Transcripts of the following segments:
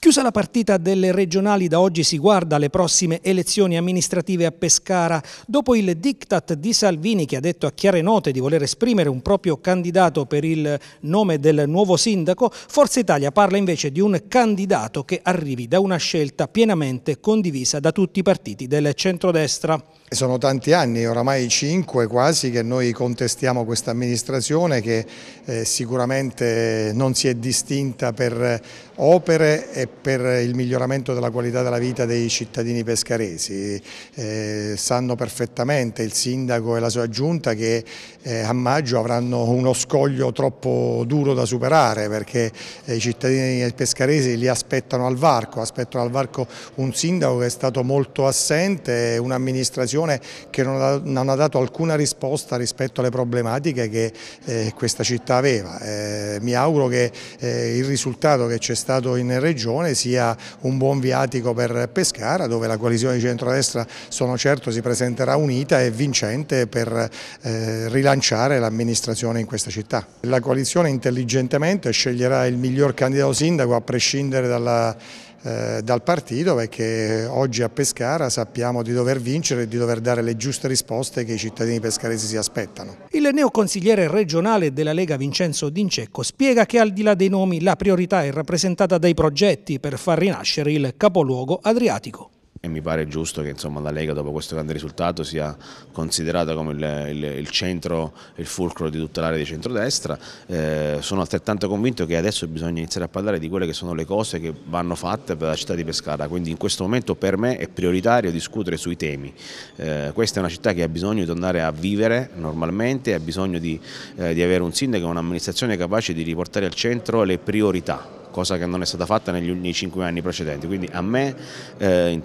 Chiusa la partita delle regionali, da oggi si guarda alle prossime elezioni amministrative a Pescara. Dopo il diktat di Salvini, che ha detto a chiare note di voler esprimere un proprio candidato per il nome del nuovo sindaco, Forza Italia parla invece di un candidato che arrivi da una scelta pienamente condivisa da tutti i partiti del centrodestra. Sono tanti anni, oramai cinque quasi, che noi contestiamo questa amministrazione che eh, sicuramente non si è distinta per opere e per il miglioramento della qualità della vita dei cittadini pescaresi. Eh, sanno perfettamente il sindaco e la sua giunta che eh, a maggio avranno uno scoglio troppo duro da superare perché eh, i cittadini pescaresi li aspettano al varco, aspettano al varco un sindaco che è stato molto assente, un'amministrazione che non ha, non ha, dato alcuna risposta rispetto alle problematiche che eh, questa città aveva. Eh, mi auguro che il risultato che c'è stato in Regione Pordenone sia un buon viatico per Pescara dove la coalizione di centrodestra sono certo si presenterà unita e vincente per eh, rilanciare l'amministrazione in questa città. La coalizione intelligentemente sceglierà il miglior candidato sindaco a prescindere dalla eh, dal partito perché oggi a Pescara sappiamo di dover vincere e di dover dare le giuste risposte che i cittadini pescaresi si aspettano. Il neoconsigliere regionale della Lega Vincenzo D'Incecco spiega che al di là dei nomi la priorità è rappresentata dai progetti per far rinascere il capoluogo adriatico e mi pare giusto che insomma, la Lega dopo questo grande risultato sia considerata come il, il, il centro, il fulcro di tutta l'area di centrodestra. Eh, sono altrettanto convinto che adesso bisogna iniziare a parlare di quelle che sono le cose che vanno fatte per la città di Pescara, quindi in questo momento per me è prioritario discutere sui temi. Eh, questa è una città che ha bisogno di tornare a vivere normalmente, ha bisogno di, eh, di avere un sindaco e un'amministrazione capace di riportare al centro le priorità cosa che non è stata fatta negli, nei cinque anni precedenti. Quindi a me eh,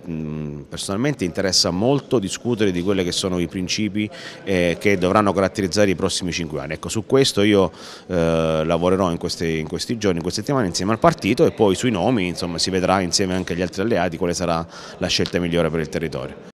personalmente interessa molto discutere di quelli che sono i principi eh, che dovranno caratterizzare i prossimi cinque anni. Ecco, su questo io eh, lavorerò in, queste, in, questi giorni, in queste settimane insieme al partito e poi sui nomi insomma, si vedrà insieme anche agli altri alleati quale sarà la scelta migliore per il territorio.